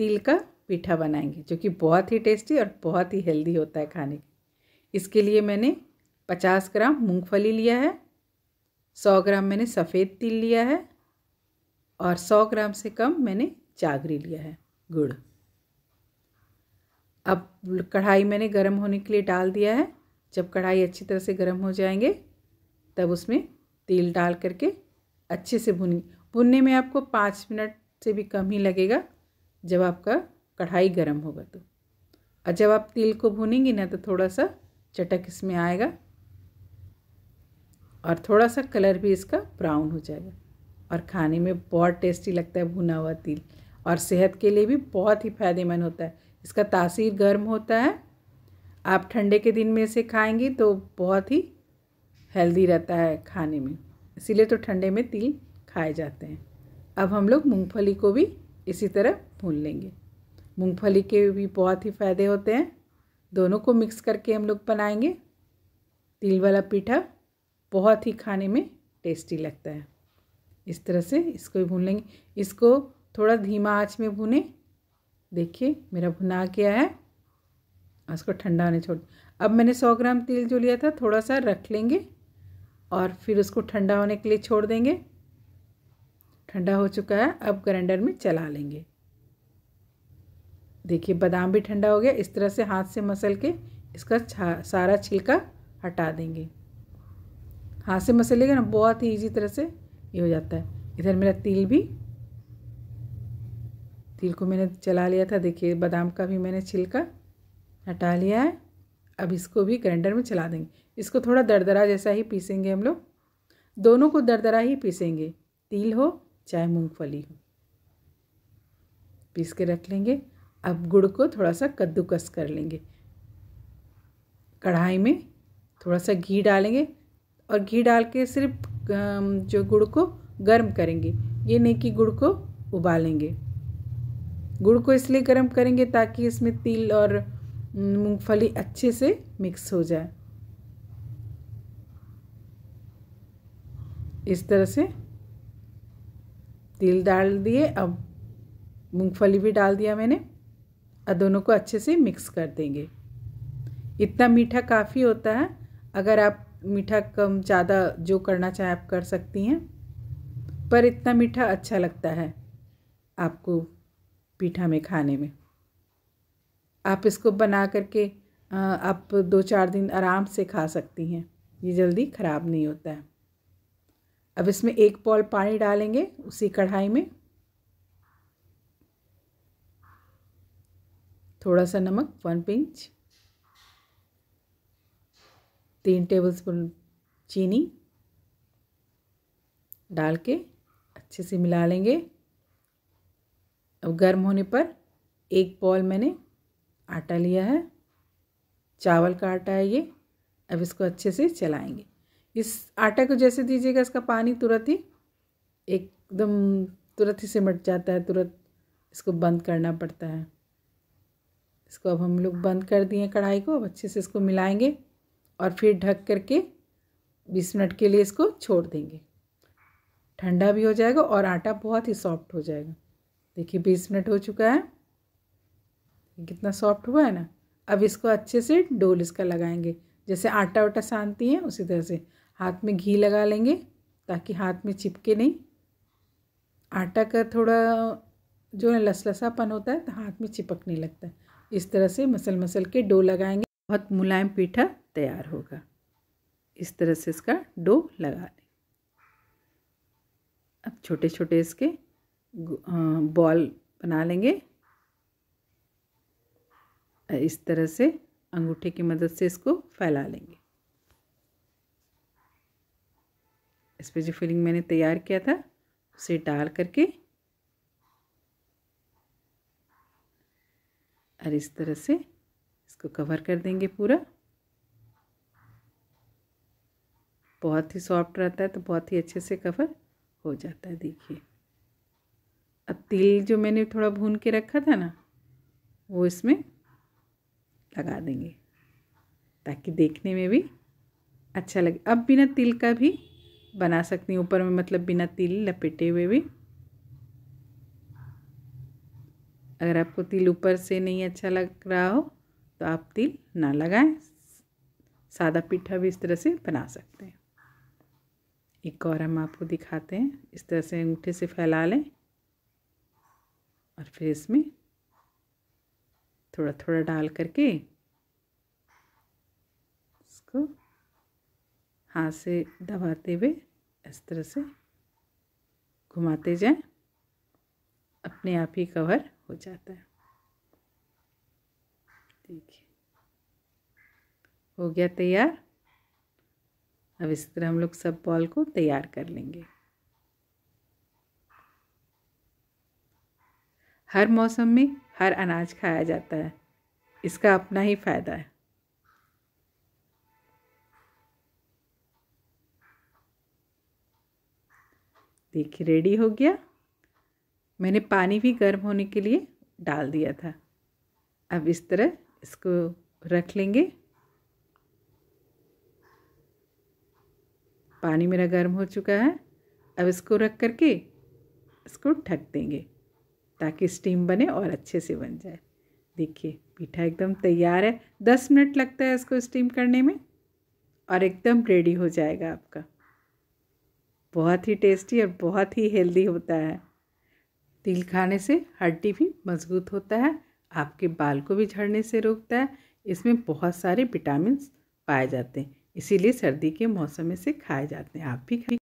तिल का पीठा बनाएंगे जो कि बहुत ही टेस्टी और बहुत ही हेल्दी होता है खाने के इसके लिए मैंने 50 ग्राम मूंगफली लिया है 100 ग्राम मैंने सफ़ेद तिल लिया है और 100 ग्राम से कम मैंने चागरी लिया है गुड़ अब कढ़ाई मैंने गर्म होने के लिए डाल दिया है जब कढ़ाई अच्छी तरह से गर्म हो जाएंगे तब उसमें तेल डाल करके अच्छे से भुनी भुनने में आपको पाँच मिनट से भी कम ही लगेगा जब आपका कढ़ाई गर्म होगा तो और जब आप तिल को भूनेंगे ना तो थोड़ा सा चटक इसमें आएगा और थोड़ा सा कलर भी इसका ब्राउन हो जाएगा और खाने में बहुत टेस्टी लगता है भुना हुआ तिल और सेहत के लिए भी बहुत ही फायदेमंद होता है इसका तासीर गर्म होता है आप ठंडे के दिन में इसे खाएंगे तो बहुत ही हेल्दी रहता है खाने में इसीलिए तो ठंडे में तिल खाए जाते हैं अब हम लोग मूँगफली को भी इसी तरह भून लेंगे मूंगफली के भी बहुत ही फ़ायदे होते हैं दोनों को मिक्स करके हम लोग बनाएंगे तिल वाला पीठा बहुत ही खाने में टेस्टी लगता है इस तरह से इसको भी भून लेंगे इसको थोड़ा धीमा आँच में भूने देखिए मेरा भुना गया है इसको ठंडा होने छोड़ अब मैंने सौ ग्राम तिल जो लिया था थोड़ा सा रख लेंगे और फिर उसको ठंडा होने के लिए छोड़ देंगे ठंडा हो चुका है अब ग्राइंडर में चला लेंगे देखिए बादाम भी ठंडा हो गया इस तरह से हाथ से मसल के इसका सारा छिलका हटा देंगे हाथ से मसलेगा ना बहुत ही ईजी तरह से ये हो जाता है इधर मेरा तिल भी तिल को मैंने चला लिया था देखिए बादाम का भी मैंने छिलका हटा लिया है अब इसको भी ग्राइंडर में चला देंगे इसको थोड़ा दरदरा जैसा ही पीसेंगे हम लोग दोनों को दरदरा ही पीसेंगे तिल हो चाहे मूंगफली हो पीस के रख लेंगे अब गुड़ को थोड़ा सा कद्दूकस कर लेंगे कढ़ाई में थोड़ा सा घी डालेंगे और घी डाल के सिर्फ जो गुड़ को गर्म करेंगे ये नहीं कि गुड़ को उबालेंगे गुड़ को इसलिए गर्म करेंगे ताकि इसमें तिल और मूंगफली अच्छे से मिक्स हो जाए इस तरह से तिल डाल दिए अब मूंगफली भी डाल दिया मैंने और दोनों को अच्छे से मिक्स कर देंगे इतना मीठा काफ़ी होता है अगर आप मीठा कम ज़्यादा जो करना चाहें आप कर सकती हैं पर इतना मीठा अच्छा लगता है आपको पीठा में खाने में आप इसको बना करके आप दो चार दिन आराम से खा सकती हैं ये जल्दी ख़राब नहीं होता है अब इसमें एक पॉल पानी डालेंगे उसी कढ़ाई में थोड़ा सा नमक वन पिंच तीन टेबलस्पून चीनी डाल के अच्छे से मिला लेंगे अब गर्म होने पर एक बॉल मैंने आटा लिया है चावल का आटा है ये अब इसको अच्छे से चलाएंगे इस आटा को जैसे दीजिएगा इसका पानी तुरंत ही एकदम तुरंत ही सिमट जाता है तुरंत इसको बंद करना पड़ता है इसको अब हम लोग बंद कर दिए कढ़ाई को अब अच्छे से इसको मिलाएंगे और फिर ढक करके बीस मिनट के लिए इसको छोड़ देंगे ठंडा भी हो जाएगा और आटा बहुत ही सॉफ्ट हो जाएगा देखिए बीस मिनट हो चुका है कितना सॉफ्ट हुआ है ना अब इसको अच्छे से डोल इसका लगाएंगे जैसे आटा वटा सानती हैं उसी तरह से हाथ में घी लगा लेंगे ताकि हाथ में चिपके नहीं आटा का थोड़ा जो है लसलसापन होता है तो हाथ में चिपकने लगता है इस तरह से मसल मसल के डो लगाएंगे बहुत मुलायम पीठा तैयार होगा इस तरह से इसका डो लगा लें अब छोटे छोटे इसके बॉल बना लेंगे इस तरह से अंगूठे की मदद से इसको फैला लेंगे इस पर जो फिलिंग मैंने तैयार किया था उसे डाल करके और इस तरह से इसको कवर कर देंगे पूरा बहुत ही सॉफ्ट रहता है तो बहुत ही अच्छे से कवर हो जाता है देखिए अब तिल जो मैंने थोड़ा भून के रखा था ना वो इसमें लगा देंगे ताकि देखने में भी अच्छा लगे अब बिना तिल का भी बना सकती हैं ऊपर में मतलब बिना तिल लपेटे हुए भी अगर आपको तिल ऊपर से नहीं अच्छा लग रहा हो तो आप तिल ना लगाएं सादा पीठा भी इस तरह से बना सकते हैं एक और हम आपको दिखाते हैं इस तरह से अंगूठे से फैला लें और फिर इसमें थोड़ा थोड़ा डाल करके इसको हाथ से दबाते हुए इस तरह से घुमाते जाएं अपने आप ही कवर हो जाता है देखिए हो गया तैयार अब इस तरह हम लोग सब बॉल को तैयार कर लेंगे हर मौसम में हर अनाज खाया जाता है इसका अपना ही फ़ायदा है देखिए रेडी हो गया मैंने पानी भी गर्म होने के लिए डाल दिया था अब इस तरह इसको रख लेंगे पानी मेरा गर्म हो चुका है अब इसको रख करके इसको ढक देंगे ताकि स्टीम बने और अच्छे से बन जाए देखिए पीठा एकदम तैयार है दस मिनट लगता है इसको स्टीम करने में और एकदम रेडी हो जाएगा आपका बहुत ही टेस्टी और बहुत ही हेल्दी होता है तिल खाने से हड्डी भी मजबूत होता है आपके बाल को भी झड़ने से रोकता है इसमें बहुत सारे विटामिन पाए जाते हैं इसीलिए सर्दी के मौसम में से खाए जाते हैं आप भी खाए